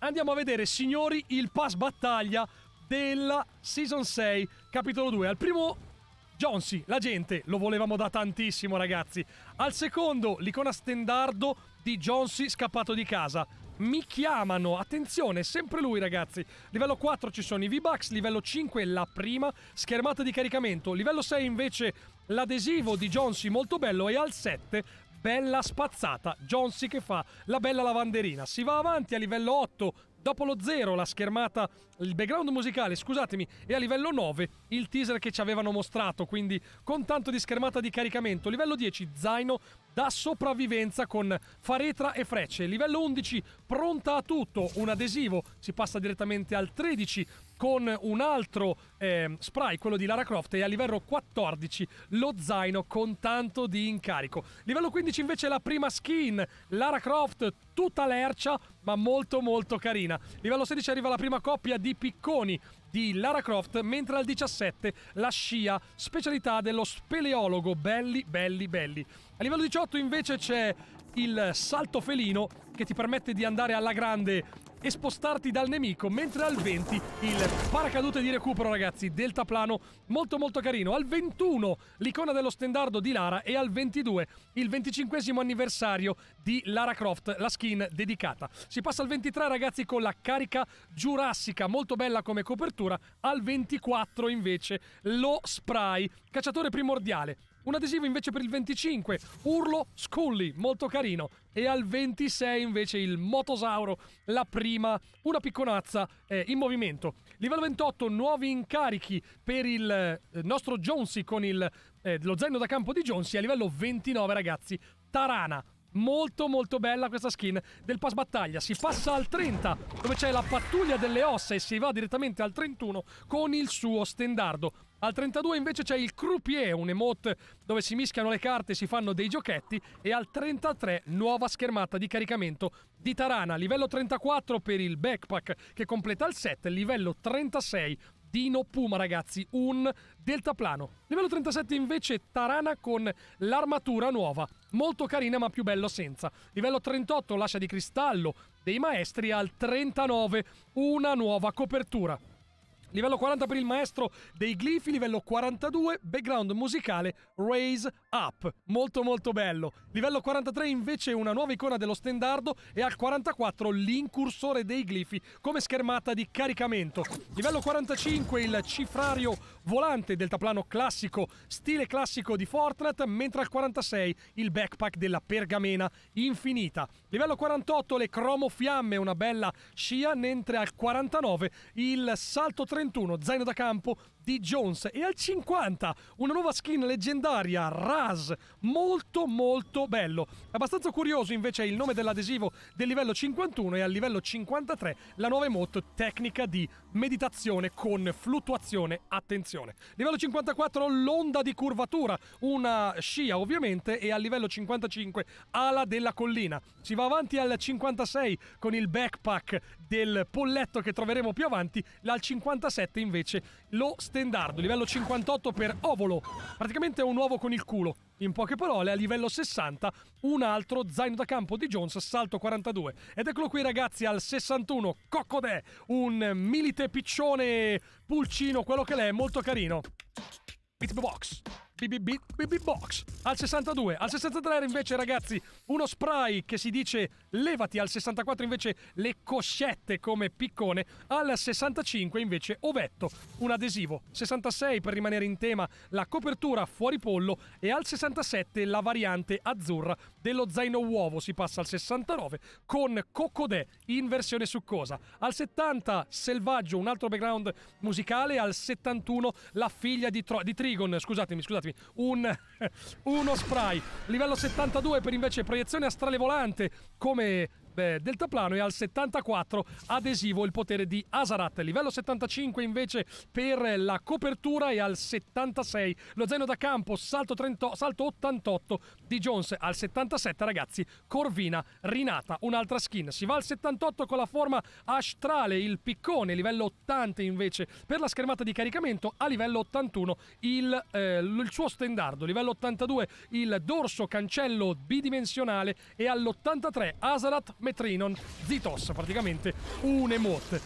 andiamo a vedere, signori, il pass battaglia della Season 6, capitolo 2. Al primo Jonesy, la gente, lo volevamo da tantissimo ragazzi. Al secondo, l'icona stendardo di Jonesy scappato di casa. Mi chiamano, attenzione, è sempre lui ragazzi. Livello 4 ci sono i V-Bucks, livello 5 la prima, schermata di caricamento. Livello 6 invece l'adesivo di Jonesy molto bello e al 7 bella spazzata. Johnsy che fa la bella lavanderina. Si va avanti a livello 8 Dopo lo 0 la schermata, il background musicale, scusatemi, e a livello 9 il teaser che ci avevano mostrato, quindi con tanto di schermata di caricamento. Livello 10 zaino da sopravvivenza con faretra e frecce. Livello 11 pronta a tutto, un adesivo, si passa direttamente al 13 con un altro eh, spray, quello di Lara Croft, e a livello 14 lo zaino con tanto di incarico. Livello 15 invece la prima skin, Lara Croft tutta lercia, ma molto molto carina. Livello 16 arriva la prima coppia di picconi di Lara Croft, mentre al 17 la scia, specialità dello speleologo, belli belli belli. A livello 18 invece c'è il salto felino che ti permette di andare alla grande e spostarti dal nemico, mentre al 20 il paracadute di recupero, ragazzi, deltaplano, molto molto carino. Al 21 l'icona dello stendardo di Lara e al 22 il 25 anniversario di Lara Croft, la skin dedicata. Si passa al 23, ragazzi, con la carica giurassica, molto bella come copertura. Al 24 invece lo spray, cacciatore primordiale un adesivo invece per il 25, Urlo Scully, molto carino. E al 26 invece il Motosauro, la prima, una picconazza eh, in movimento. Livello 28, nuovi incarichi per il eh, nostro Jonesy con il, eh, lo zaino da campo di Jonesy. A livello 29 ragazzi, Tarana, molto molto bella questa skin del pass battaglia. Si passa al 30 dove c'è la pattuglia delle ossa e si va direttamente al 31 con il suo stendardo. Al 32 invece c'è il croupier, un emote dove si mischiano le carte e si fanno dei giochetti e al 33 nuova schermata di caricamento di Tarana, livello 34 per il backpack che completa il set, livello 36 Dino Puma, ragazzi, un deltaplano. Livello 37 invece Tarana con l'armatura nuova, molto carina ma più bello senza. Livello 38 lascia di cristallo dei maestri al 39, una nuova copertura. Livello 40 per il maestro dei glifi, livello 42, background musicale Raise Up, molto molto bello. Livello 43 invece una nuova icona dello stendardo e al 44 l'incursore dei glifi come schermata di caricamento. Livello 45 il cifrario volante del taplano classico, stile classico di Fortnite, mentre al 46 il backpack della pergamena infinita. Livello 48 le cromo fiamme, una bella scia, mentre al 49 il salto 3 31 zaino da campo di Jones e al 50 una nuova skin leggendaria Raz molto molto bello abbastanza curioso invece è il nome dell'adesivo del livello 51 e al livello 53 la nuova emote tecnica di meditazione con fluttuazione attenzione livello 54 l'onda di curvatura una scia ovviamente e al livello 55 ala della collina si va avanti al 56 con il backpack del polletto che troveremo più avanti al 57 57 invece lo standard, livello 58 per ovolo, praticamente un uovo con il culo. In poche parole, a livello 60, un altro zaino da campo di Jones, salto 42. Ed eccolo qui, ragazzi, al 61, Coccodè, un milite piccione pulcino, quello che l'è, molto carino. It's the box. BBB, BB Box. Al 62, al 63 invece ragazzi uno spray che si dice levati, al 64 invece le coscette come piccone, al 65 invece ovetto, un adesivo, 66 per rimanere in tema la copertura fuori pollo e al 67 la variante azzurra dello zaino uovo, si passa al 69 con Cocodè in versione succosa, al 70 selvaggio un altro background musicale, al 71 la figlia di, Tro- di Trigon, scusatemi, scusatemi scusatemi, un, uno spray. Livello 72 per invece proiezione astrale volante come eh, deltaplano e al 74 adesivo il potere di Asarat. Livello 75 invece per la copertura e al 76 lo zaino da campo, salto, 30, salto 88 di Jones al 77 ragazzi, Corvina rinata, un'altra skin. Si va al 78 con la forma astrale, il piccone, livello 80 invece per la schermata di caricamento, a livello 81 il, eh, il suo stendardo, livello 82 il dorso cancello bidimensionale e all'83 Asarat Metrinon, Zitos, praticamente un emote.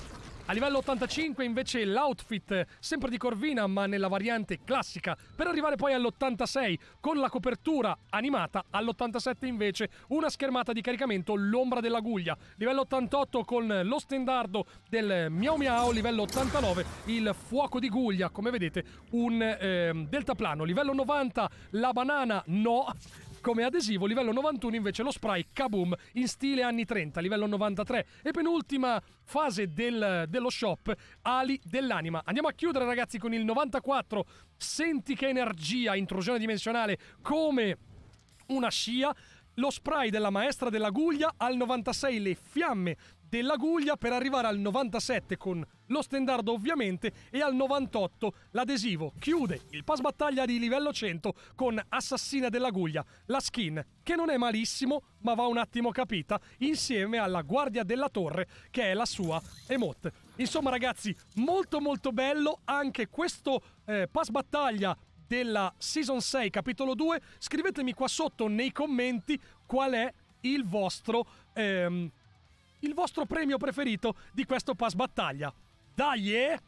A livello 85 invece l'outfit sempre di Corvina ma nella variante classica per arrivare poi all'86 con la copertura animata all'87 invece una schermata di caricamento l'ombra dell'aguglia livello 88 con lo stendardo del Miao Miao livello 89 il fuoco di guglia come vedete un eh, deltaplano livello 90 la banana no come adesivo. Livello 91 invece lo spray Kaboom in stile anni 30, livello 93. E penultima fase del, dello shop, ali dell'anima. Andiamo a chiudere ragazzi con il 94. Senti che energia, intrusione dimensionale, come una scia lo spray della maestra dell'aguglia, al 96 le fiamme dell'aguglia per arrivare al 97 con lo stendardo ovviamente e al 98 l'adesivo. Chiude il pass battaglia di livello 100 con Assassina dell'aguglia, la skin che non è malissimo ma va un attimo capita insieme alla Guardia della Torre che è la sua emote. Insomma ragazzi molto molto bello anche questo eh, pass battaglia della Season 6, capitolo 2. Scrivetemi qua sotto nei commenti qual è il vostro, ehm, il vostro premio preferito di questo pass battaglia. Dai! Eh!